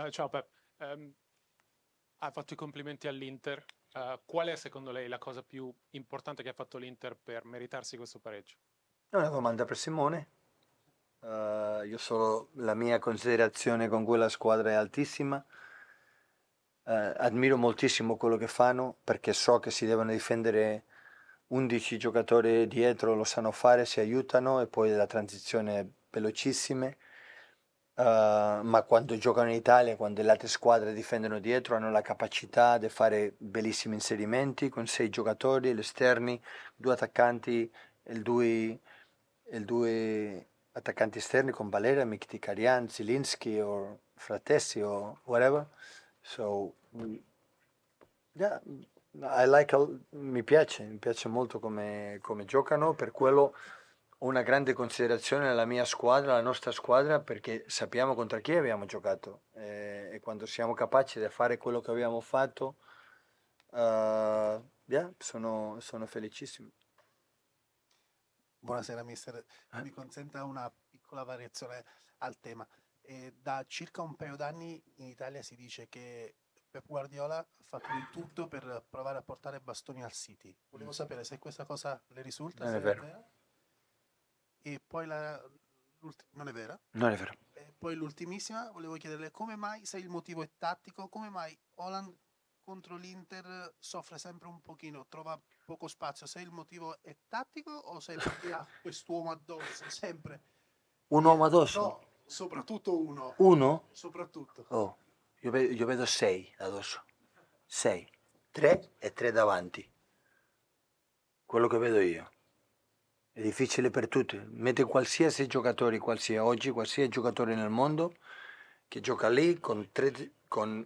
Uh, ciao Pep, um, ha fatto i complimenti all'Inter. Uh, qual è secondo lei la cosa più importante che ha fatto l'Inter per meritarsi questo pareggio? È una domanda per Simone. Uh, io solo la mia considerazione con quella squadra è altissima. admiro moltissimo quello che fanno perché so che si devono difendere 11 giocatori dietro, lo sanno fare, si aiutano e poi la transizione velocissime Uh, ma quando giocano in Italia, quando le altre squadre difendono dietro, hanno la capacità di fare bellissimi inserimenti con sei giocatori, gli esterni, due attaccanti e due, due attaccanti esterni con Valera, Mkhitaryan, Zilinski o Fratessi o whatever. So, yeah, like, mi piace, mi piace molto come, come giocano, per quello una grande considerazione alla mia squadra, alla nostra squadra, perché sappiamo contro chi abbiamo giocato eh, e quando siamo capaci di fare quello che abbiamo fatto, uh, yeah, sono, sono, felicissimo. Buonasera mister, eh? mi consenta una piccola variazione al tema. Eh, da circa un paio d'anni in Italia si dice che Pep Guardiola ha fatto di tutto per provare a portare bastoni al City. Volevo mm. sapere se questa cosa le risulta. Non è vero. È e poi la... Non è vera? Non è vero. E poi l'ultimissima, volevo chiederle come mai, se il motivo è tattico, come mai Holland contro l'Inter soffre sempre un pochino, trova poco spazio, se il motivo è tattico o se ha quest'uomo addosso, sempre. Un uomo addosso? No, soprattutto uno. Uno? Soprattutto. Oh, io, vedo, io vedo sei addosso. Sei. Tre e tre davanti. Quello che vedo io è difficile per tutti. Mette qualsiasi giocatore, qualsiasi, oggi qualsiasi giocatore nel mondo che gioca lì con, tre, con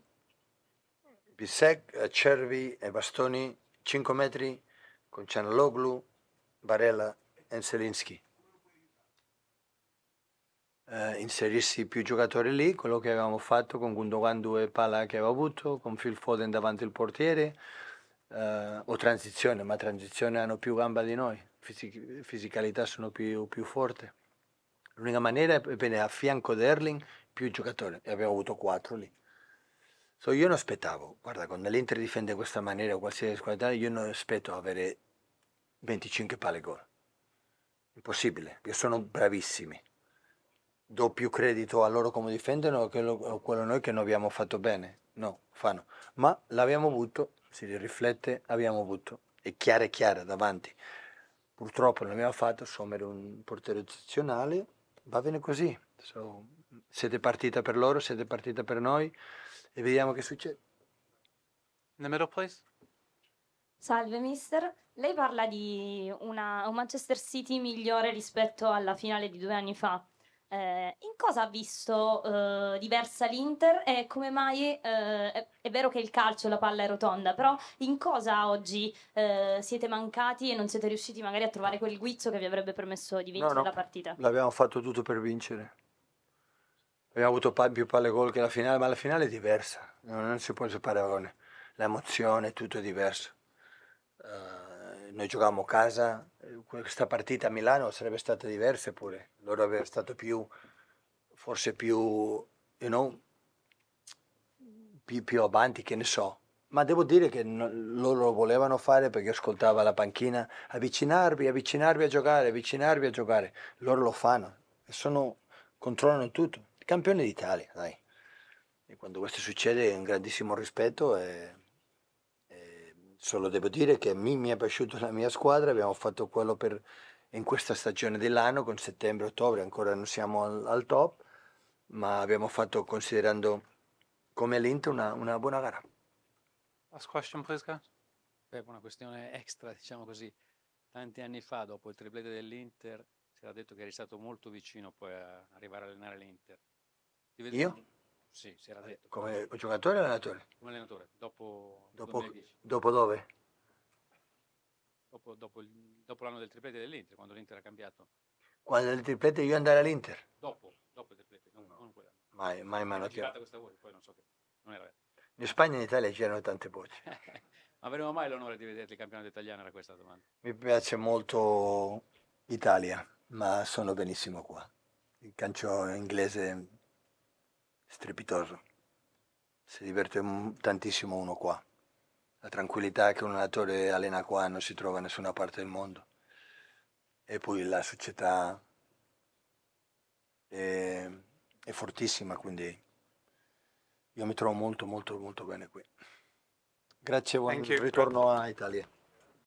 Bissec, Cervi e Bastoni, 5 metri, con Cianloglu, Barella e Zelinski. Eh, inserirsi più giocatori lì, quello che avevamo fatto con Gundogan due palla che aveva avuto, con Phil Foden davanti al portiere, eh, o transizione, ma transizione hanno più gamba di noi, fisic- fisicalità sono più, più forti. L'unica maniera è bene a fianco di Erling più giocatore, e abbiamo avuto quattro lì. So, io non aspettavo, guarda, quando l'Inter difende in questa maniera o qualsiasi squadra, io non aspetto avere 25 palle gol. Impossibile, perché sono bravissimi. Do più credito a loro come difendono che a quello noi che non abbiamo fatto bene. No, fanno. Ma l'abbiamo avuto, si riflette, abbiamo avuto. È chiara e chiara davanti purtroppo non abbiamo fatto, insomma è un portiere eccezionale, va bene così, so, siete partita per loro, siete partita per noi e vediamo che succede. In the middle please. Salve mister, lei parla di una, un Manchester City migliore rispetto alla finale di due anni fa. Eh, in cosa ha visto eh, diversa l'Inter e come mai, eh, è, è, vero che il calcio, la palla è rotonda, però in cosa oggi eh, siete mancati e non siete riusciti magari a trovare quel guizzo che vi avrebbe permesso di vincere no, no. la partita? L'abbiamo fatto tutto per vincere. Abbiamo avuto più palle gol che la finale, ma la finale è diversa, non si può fare paragone. L'emozione, tutto è diverso. Uh, noi giocavamo a casa, questa partita a Milano sarebbe stata diversa pure, loro avrebbero stato più, forse più, you know, più, più avanti, che ne so. Ma devo dire che non, loro volevano fare perché ascoltava la panchina, avvicinarvi, avvicinarvi a giocare, avvicinarvi a giocare. Loro lo fanno, sono, controllano tutto. Campione d'Italia, dai. E quando questo succede è un grandissimo rispetto. E solo devo dire che a me mi è piaciuta la mia squadra, abbiamo fatto quello per, in questa stagione dell'anno, con settembre-ottobre ancora non siamo al, al, top, ma abbiamo fatto, considerando come l'Inter, una, una buona gara. Last question, please, guys. Beh, una questione extra, diciamo così. Tanti anni fa, dopo il triplete dell'Inter, si era detto che eri stato molto vicino poi a arrivare a allenare l'Inter. Io? Sì, si era eh, detto. Come giocatore o allenatore? Come allenatore, dopo, dopo, dopo dove? Dopo, dopo, dopo l'anno del triplete dell'Inter, quando l'Inter ha cambiato. Quando il triplete io andare all'Inter? Dopo, dopo il triplete, non, no. non quell'anno. Mai, mai mano tirata. questa voce, poi non so che, non era vero. In Spagna e in Italia c'erano tante voci. Ma avremo mai l'onore di vederti il campionato italiano? Era questa domanda. Mi piace molto l'Italia. ma sono benissimo qua. Il calcio inglese strepitoso. Si diverte tantissimo uno qua. La tranquillità che un allenatore allena qua non si trova in nessuna parte del mondo. E poi la società è, è fortissima, quindi io mi trovo molto molto molto bene qui. Grazie, buon ritorno a Italia.